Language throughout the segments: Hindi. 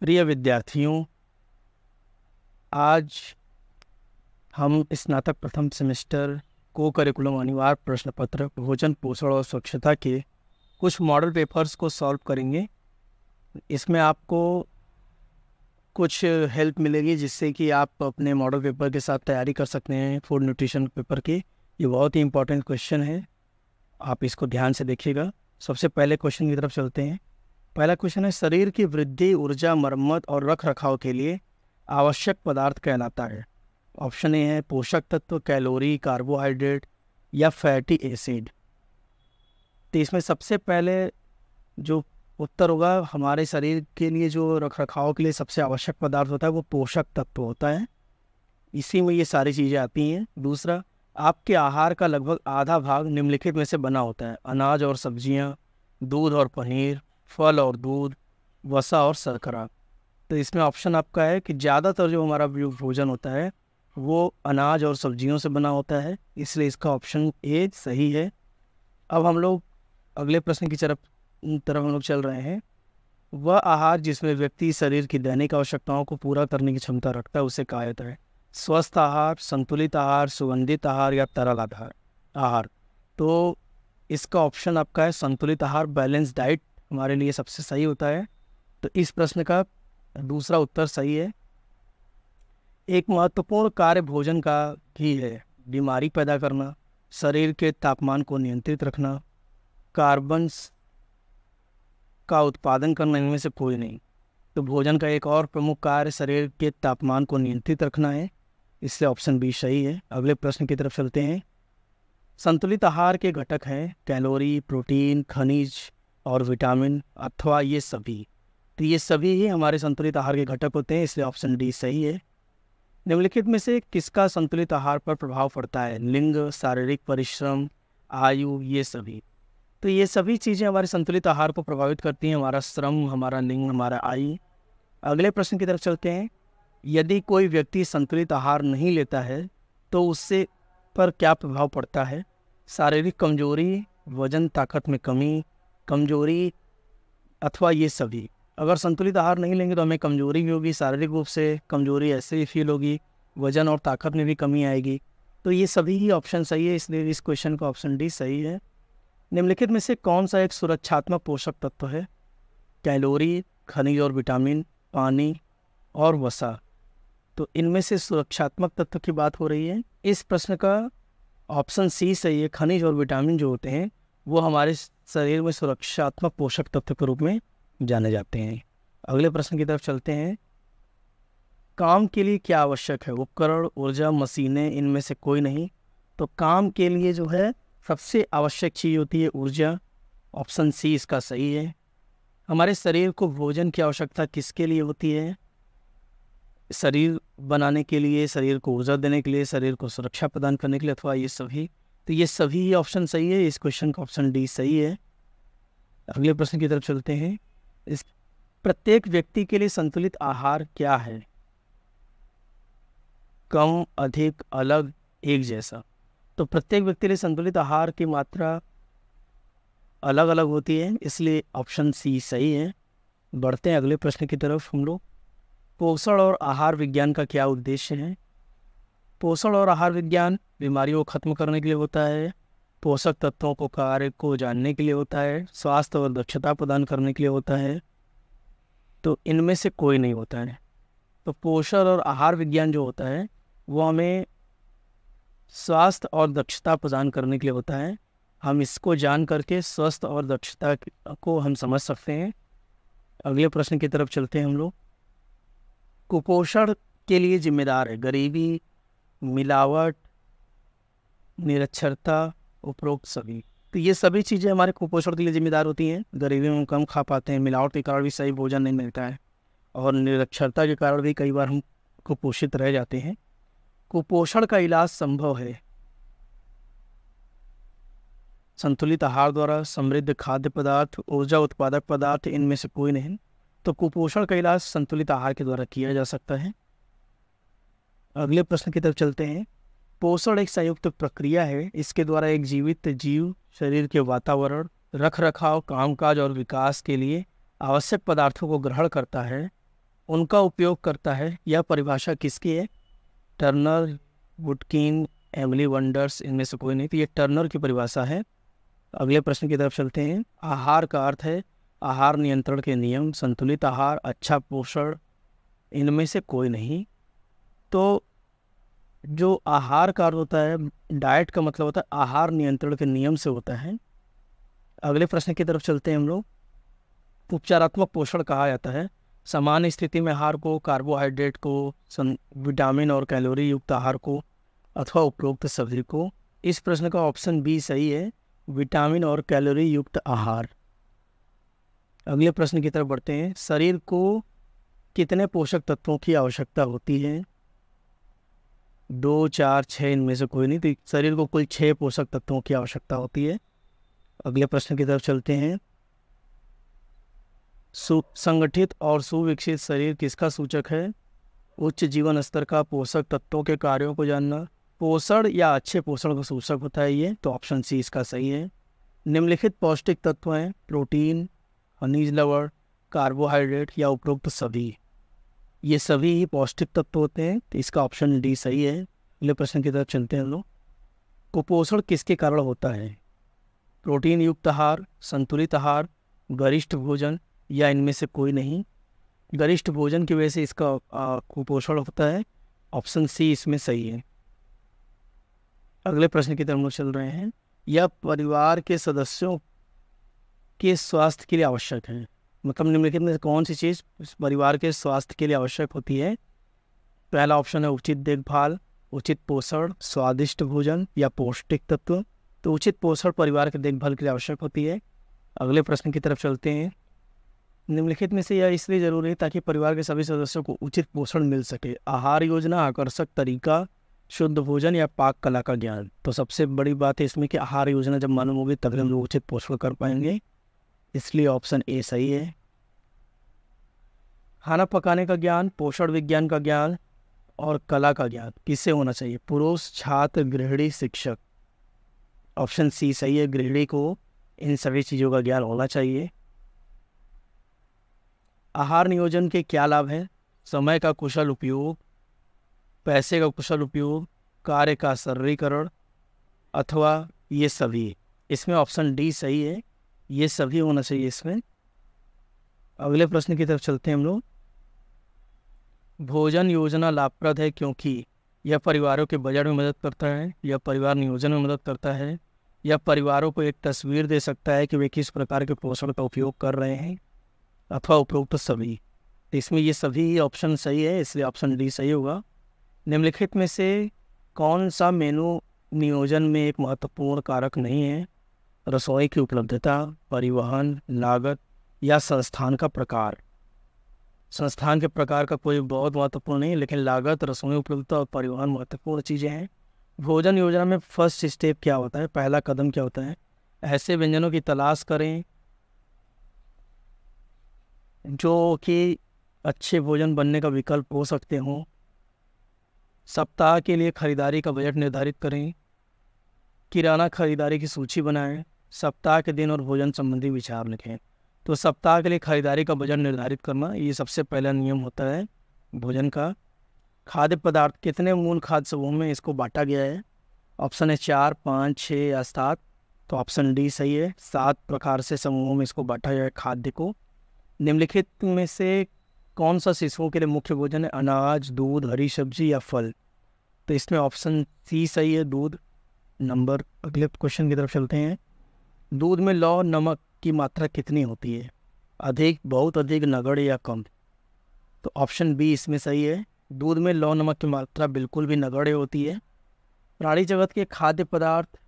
प्रिय विद्यार्थियों आज हम स्नातक प्रथम सेमेस्टर को करिकुलम अनिवार्य प्रश्न पत्र भोजन पोषण और स्वच्छता के कुछ मॉडल पेपर्स को सॉल्व करेंगे इसमें आपको कुछ हेल्प मिलेगी जिससे कि आप अपने मॉडल पेपर के साथ तैयारी कर सकते हैं फूड न्यूट्रिशन पेपर के ये बहुत ही इंपॉर्टेंट क्वेश्चन है आप इसको ध्यान से देखिएगा सबसे पहले क्वेश्चन की तरफ चलते हैं पहला क्वेश्चन है शरीर की वृद्धि ऊर्जा मरम्मत और रख रखाव के लिए आवश्यक पदार्थ कहलाता है ऑप्शन ए है पोषक तत्व कैलोरी कार्बोहाइड्रेट या फैटी एसिड तो इसमें सबसे पहले जो उत्तर होगा हमारे शरीर के लिए जो रख रखाव के लिए सबसे आवश्यक पदार्थ होता है वो पोषक तत्व होता है इसी में ये सारी चीज़ें आती हैं दूसरा आपके आहार का लगभग आधा भाग निम्नलिखित में से बना होता है अनाज और सब्जियाँ दूध और पनीर फल और दूध वसा और शर्करा तो इसमें ऑप्शन आपका है कि ज़्यादातर जो हमारा भोजन होता है वो अनाज और सब्जियों से बना होता है इसलिए इसका ऑप्शन ए सही है अब हम लोग अगले प्रश्न की तरफ तरफ हम लोग चल रहे हैं वह आहार जिसमें व्यक्ति शरीर की दैनिक आवश्यकताओं को पूरा करने की क्षमता रखता है उसे कहा जाता है स्वस्थ आहार संतुलित आहार सुगंधित आहार या तरल आधार आहार तो इसका ऑप्शन आपका है संतुलित आहार बैलेंस डाइट हमारे लिए सबसे सही होता है तो इस प्रश्न का दूसरा उत्तर सही है एक महत्वपूर्ण कार्य भोजन का ही है बीमारी पैदा करना शरीर के तापमान को नियंत्रित रखना कार्बन्स का उत्पादन करना इनमें से कोई नहीं तो भोजन का एक और प्रमुख कार्य शरीर के तापमान को नियंत्रित रखना है इससे ऑप्शन बी सही है अगले प्रश्न की तरफ चलते हैं संतुलित आहार के घटक हैं कैलोरी प्रोटीन खनिज और विटामिन अथवा ये सभी तो ये सभी ही हमारे संतुलित आहार के घटक होते हैं इसलिए ऑप्शन डी सही है निम्नलिखित में से किसका संतुलित आहार पर प्रभाव पड़ता है लिंग शारीरिक परिश्रम आयु ये सभी तो ये सभी चीज़ें हमारे संतुलित आहार को प्रभावित करती हैं हमारा श्रम हमारा लिंग हमारा आयु अगले प्रश्न की तरफ चलते हैं यदि कोई व्यक्ति संतुलित आहार नहीं लेता है तो उससे पर क्या प्रभाव पड़ता है शारीरिक कमजोरी वजन ताकत में कमी कमजोरी अथवा ये सभी अगर संतुलित आहार नहीं लेंगे तो हमें कमजोरी भी होगी शारीरिक रूप से कमजोरी ऐसे ही फील होगी वजन और ताकत में भी कमी आएगी तो ये सभी ही ऑप्शन सही है इसलिए इस क्वेश्चन का ऑप्शन डी सही है निम्नलिखित में से कौन सा एक सुरक्षात्मक पोषक तत्व है कैलोरी खनिज और विटामिन पानी और वसा तो इनमें से सुरक्षात्मक तत्व की बात हो रही है इस प्रश्न का ऑप्शन सी सही है खनिज और विटामिन जो होते हैं वो हमारे शरीर में सुरक्षात्मक पोषक तत्व के रूप में जाने जाते हैं अगले प्रश्न की तरफ चलते हैं काम के लिए क्या आवश्यक है उपकरण ऊर्जा मशीनें इनमें से कोई नहीं तो काम के लिए जो है सबसे आवश्यक चीज़ होती है ऊर्जा ऑप्शन सी इसका सही है हमारे शरीर को भोजन की आवश्यकता किसके लिए होती है शरीर बनाने के लिए शरीर को ऊर्जा देने के लिए शरीर को सुरक्षा प्रदान करने के लिए अथवा ये सभी तो ये सभी ऑप्शन सही है इस क्वेश्चन का ऑप्शन डी सही है अगले प्रश्न की तरफ चलते हैं इस प्रत्येक व्यक्ति के लिए संतुलित आहार क्या है कम अधिक अलग एक जैसा तो प्रत्येक व्यक्ति के लिए संतुलित आहार की मात्रा अलग अलग होती है इसलिए ऑप्शन सी सही है बढ़ते हैं अगले प्रश्न की तरफ हम लोग पोषण और आहार विज्ञान का क्या उद्देश्य है पोषण और आहार विज्ञान बीमारियों को खत्म करने के लिए होता है पोषक तत्वों को कार्य को जानने के लिए होता है स्वास्थ्य और दक्षता प्रदान करने के लिए होता है तो इनमें से कोई नहीं होता है तो पोषण और आहार विज्ञान जो होता है वो हमें स्वास्थ्य और दक्षता प्रदान करने के लिए होता है हम इसको जान करके स्वस्थ और दक्षता को हम समझ सकते हैं अगले प्रश्न की तरफ चलते हैं हम लोग कुपोषण के लिए जिम्मेदार है गरीबी मिलावट निरक्षरता उपरोक्त सभी तो ये सभी चीज़ें हमारे कुपोषण के लिए जिम्मेदार होती हैं गरीबी में कम खा पाते हैं मिलावट के कारण भी सही भोजन नहीं मिलता है और निरक्षरता के कारण भी कई बार हम कुपोषित रह जाते हैं कुपोषण का इलाज संभव है संतुलित आहार द्वारा समृद्ध खाद्य पदार्थ ऊर्जा उत्पादक पदार्थ इनमें से कोई नहीं तो कुपोषण का इलाज संतुलित आहार के द्वारा किया जा सकता है अगले प्रश्न की तरफ चलते हैं पोषण एक संयुक्त प्रक्रिया है इसके द्वारा एक जीवित जीव शरीर के वातावरण रख रखाव कामकाज और विकास के लिए आवश्यक पदार्थों को ग्रहण करता है उनका उपयोग करता है यह परिभाषा किसकी है टर्नर वुडकिन एमली वंडर्स इनमें से कोई नहीं तो ये टर्नर की परिभाषा है अगले प्रश्न की तरफ चलते हैं आहार का अर्थ है आहार नियंत्रण के नियम संतुलित आहार अच्छा पोषण इनमें से कोई नहीं तो जो आहार का होता है डाइट का मतलब होता है आहार नियंत्रण के नियम से होता है अगले प्रश्न की तरफ चलते हैं हम लोग उपचारात्मक पोषण कहा जाता है सामान्य स्थिति में आहार को कार्बोहाइड्रेट को विटामिन और कैलोरी युक्त आहार को अथवा उपरोक्त सब्जी को इस प्रश्न का ऑप्शन बी सही है विटामिन और कैलोरी युक्त आहार अगले प्रश्न की तरफ बढ़ते हैं शरीर को कितने पोषक तत्वों की आवश्यकता होती है दो चार छः इनमें से कोई नहीं तो शरीर को कुल छः पोषक तत्वों की आवश्यकता होती है अगले प्रश्न की तरफ चलते हैं संगठित और सुविकसित शरीर किसका सूचक है उच्च जीवन स्तर का पोषक तत्वों के कार्यों को जानना पोषण या अच्छे पोषण का सूचक होता है ये तो ऑप्शन सी इसका सही है निम्नलिखित पौष्टिक तत्व हैं प्रोटीन खनिज लवण कार्बोहाइड्रेट या उपरोक्त सभी ये सभी ही पौष्टिक तत्व होते हैं तो इसका ऑप्शन डी सही है अगले प्रश्न की तरफ चलते हैं हम लोग कुपोषण किसके कारण होता है प्रोटीन युक्त आहार संतुलित आहार गरिष्ठ भोजन या इनमें से कोई नहीं गरिष्ठ भोजन की वजह से इसका कुपोषण होता है ऑप्शन सी इसमें सही है अगले प्रश्न की तरफ हम लोग चल रहे हैं यह परिवार के सदस्यों के स्वास्थ्य के लिए आवश्यक है मतलब निम्नलिखित में से कौन सी चीज़ परिवार के स्वास्थ्य के लिए आवश्यक होती है पहला ऑप्शन है उचित देखभाल उचित पोषण स्वादिष्ट भोजन या पौष्टिक तत्व तो उचित पोषण परिवार के देखभाल के लिए आवश्यक होती है अगले प्रश्न की तरफ चलते हैं निम्नलिखित में से यह इसलिए जरूरी है ताकि परिवार के सभी सदस्यों को उचित पोषण मिल सके आहार योजना आकर्षक तरीका शुद्ध भोजन या पाक कला का ज्ञान तो सबसे बड़ी बात है इसमें कि आहार योजना जब मालूम होगी तभी हम लोग उचित पोषण कर पाएंगे इसलिए ऑप्शन ए सही है खाना पकाने का ज्ञान पोषण विज्ञान का ज्ञान और कला का ज्ञान किससे होना चाहिए पुरुष छात्र गृहिणी शिक्षक ऑप्शन सी सही है गृहिणी को इन सभी चीज़ों का ज्ञान होना चाहिए आहार नियोजन के क्या लाभ हैं समय का कुशल उपयोग पैसे का कुशल उपयोग कार्य का सरलीकरण अथवा ये सभी इसमें ऑप्शन डी सही है ये सभी होना चाहिए इसमें अगले प्रश्न की तरफ चलते हैं हम लोग भोजन योजना लाभप्रद है क्योंकि यह परिवारों के बजट में मदद करता है यह परिवार नियोजन में मदद करता है यह परिवारों को एक तस्वीर दे सकता है कि वे किस प्रकार के पोषण का उपयोग कर रहे हैं अथवा उपयुक्त सभी तो इसमें ये सभी ऑप्शन सही है इसलिए ऑप्शन डी सही होगा निम्नलिखित में से कौन सा मेनू नियोजन में एक महत्वपूर्ण कारक नहीं है रसोई की उपलब्धता परिवहन लागत या संस्थान का प्रकार संस्थान के प्रकार का कोई बहुत महत्वपूर्ण नहीं लेकिन लागत रसोई उपलब्धता और परिवहन महत्वपूर्ण चीज़ें हैं भोजन योजना में फर्स्ट स्टेप क्या होता है पहला कदम क्या होता है ऐसे व्यंजनों की तलाश करें जो कि अच्छे भोजन बनने का विकल्प हो सकते हों सप्ताह के लिए खरीदारी का बजट निर्धारित करें किराना खरीदारी की सूची बनाएं सप्ताह के दिन और भोजन संबंधी विचार लिखें तो सप्ताह के लिए खरीदारी का बजट निर्धारित करना ये सबसे पहला नियम होता है भोजन का खाद्य पदार्थ कितने मूल खाद्य समूह में इसको बांटा गया है ऑप्शन है चार पाँच छः या सात तो ऑप्शन डी सही है सात प्रकार से समूहों में इसको बांटा गया है खाद्य को निम्नलिखित में से कौन सा शिशुओं के लिए मुख्य भोजन है अनाज दूध हरी सब्जी या फल तो इसमें ऑप्शन सी सही है दूध नंबर अगले क्वेश्चन की तरफ चलते हैं दूध में लौह नमक की मात्रा कितनी होती है अधिक बहुत अधिक नगड़ या कम तो ऑप्शन बी इसमें सही है दूध में लौह नमक की मात्रा बिल्कुल भी नगड़ होती है प्राणी जगत के खाद्य पदार्थ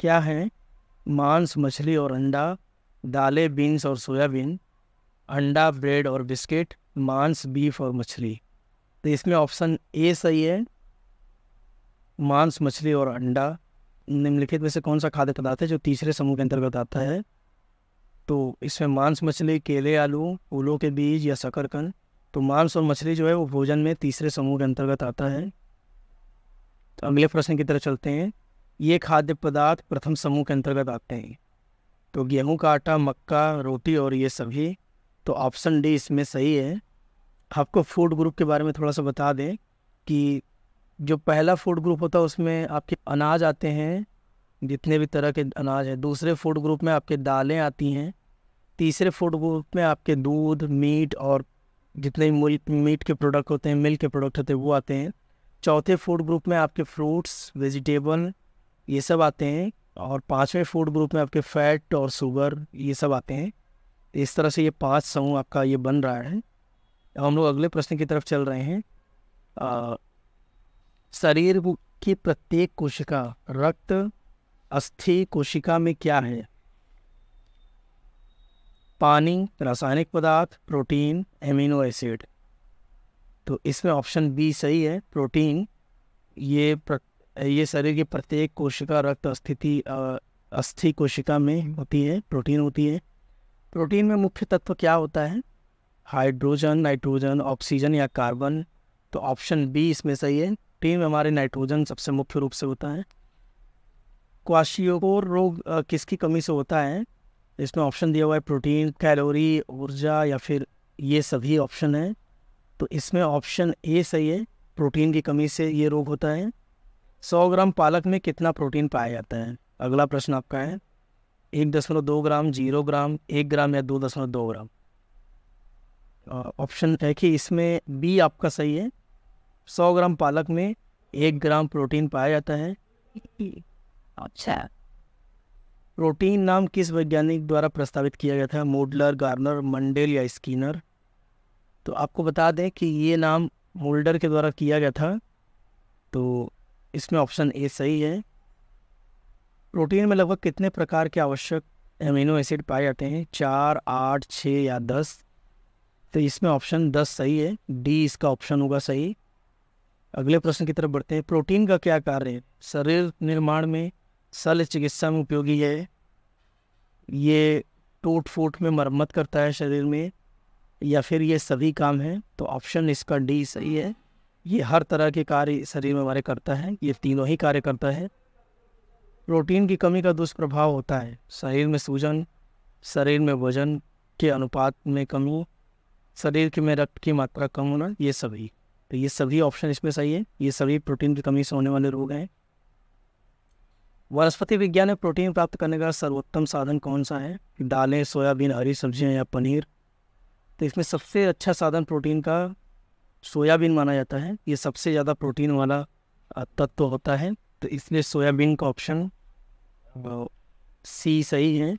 क्या हैं मांस मछली और अंडा दालें बीन्स और सोयाबीन अंडा ब्रेड और बिस्किट मांस बीफ और मछली तो इसमें ऑप्शन ए सही है मांस मछली और अंडा निम्नलिखित में से कौन सा खाद्य पदार्थ है जो तीसरे समूह के अंतर्गत आता है तो इसमें मांस मछली केले आलू फूलों के बीज या शकरकंद तो मांस और मछली जो है वो भोजन में तीसरे समूह के अंतर्गत आता है तो अगले प्रश्न की तरह चलते हैं ये खाद्य पदार्थ प्रथम समूह के अंतर्गत आते हैं तो गेहूं का आटा मक्का रोटी और ये सभी तो ऑप्शन डी इसमें सही है आपको फूड ग्रुप के बारे में थोड़ा सा बता दें कि जो पहला फूड ग्रुप होता है उसमें आपके अनाज आते हैं जितने भी तरह के अनाज हैं दूसरे फूड ग्रुप में आपके दालें आती हैं तीसरे फूड ग्रुप में आपके दूध मीट और जितने भी मीट के प्रोडक्ट होते हैं मिल्क के प्रोडक्ट होते हैं वो आते हैं चौथे फूड ग्रुप में आपके फ्रूट्स वेजिटेबल ये सब आते हैं और पाँचवें फूड ग्रुप में आपके फैट और शुगर ये सब आते हैं इस तरह से ये पांच समूह आपका ये बन रहा है हम लोग अगले प्रश्न की तरफ चल रहे हैं शरीर की प्रत्येक कोशिका रक्त अस्थि कोशिका में क्या है पानी रासायनिक पदार्थ प्रोटीन एमिनो एसिड तो इसमें ऑप्शन बी सही है प्रोटीन ये प्र, ये शरीर की प्रत्येक कोशिका रक्त अस्थिति अस्थि कोशिका में होती है प्रोटीन होती है प्रोटीन में मुख्य तत्व क्या होता है हाइड्रोजन नाइट्रोजन ऑक्सीजन या कार्बन तो ऑप्शन बी इसमें सही है प्रोटीन में हमारे नाइट्रोजन सबसे मुख्य रूप से होता है क्वाशियोकोर रोग किसकी कमी से होता है इसमें ऑप्शन दिया हुआ है प्रोटीन कैलोरी ऊर्जा या फिर ये सभी ऑप्शन है तो इसमें ऑप्शन ए सही है प्रोटीन की कमी से ये रोग होता है सौ ग्राम पालक में कितना प्रोटीन पाया जाता है अगला प्रश्न आपका है एक दशमलव दो ग्राम जीरो ग्राम एक ग्राम या दो दशमलव दो ग्राम ऑप्शन है कि इसमें बी आपका सही है सौ ग्राम पालक में एक ग्राम प्रोटीन पाया जाता है अच्छा प्रोटीन नाम किस वैज्ञानिक द्वारा प्रस्तावित किया गया था मोडलर गार्नर मंडेल या स्कीनर तो आपको बता दें कि ये नाम मोल्डर के द्वारा किया गया था तो इसमें ऑप्शन ए सही है प्रोटीन में लगभग कितने प्रकार के आवश्यक एमिनो एसिड पाए जाते हैं चार आठ छः या दस तो इसमें ऑप्शन दस सही है डी इसका ऑप्शन होगा सही अगले प्रश्न की तरफ बढ़ते हैं प्रोटीन का क्या कार्य है शरीर निर्माण में शल्य चिकित्सा में उपयोगी है ये टूट फूट में मरम्मत करता है शरीर में या फिर ये सभी काम है तो ऑप्शन इसका डी सही है ये हर तरह के कार्य शरीर में हमारे करता है ये तीनों ही कार्य करता है प्रोटीन की कमी का दुष्प्रभाव होता है शरीर में सूजन शरीर में वजन के अनुपात में कमी शरीर के में रक्त की मात्रा कम होना ये सभी तो ये सभी ऑप्शन इसमें सही है ये सभी प्रोटीन की कमी से होने वाले रोग हैं वनस्पति विज्ञान में प्रोटीन प्राप्त करने का सर्वोत्तम साधन कौन सा है दालें सोयाबीन हरी सब्जियां या पनीर तो इसमें सबसे अच्छा साधन प्रोटीन का सोयाबीन माना जाता है ये सबसे ज़्यादा प्रोटीन वाला तत्व होता है तो इसलिए सोयाबीन का ऑप्शन सी सही है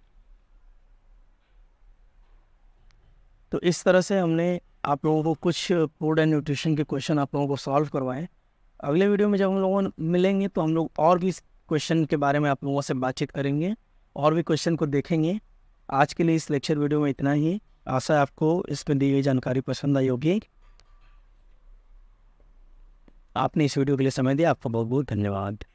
तो इस तरह से हमने आप लोगों को कुछ फूड एंड न्यूट्रिशन के क्वेश्चन आप लोगों को सॉल्व करवाएं अगले वीडियो में जब हम लोगों मिलेंगे तो हम लोग और भी इस क्वेश्चन के बारे में आप लोगों से बातचीत करेंगे और भी क्वेश्चन को देखेंगे आज के लिए इस लेक्चर वीडियो में इतना ही आशा आपको इसमें दी गई जानकारी पसंद आई होगी आपने इस वीडियो के लिए समय दिया आपका बहुत बहुत धन्यवाद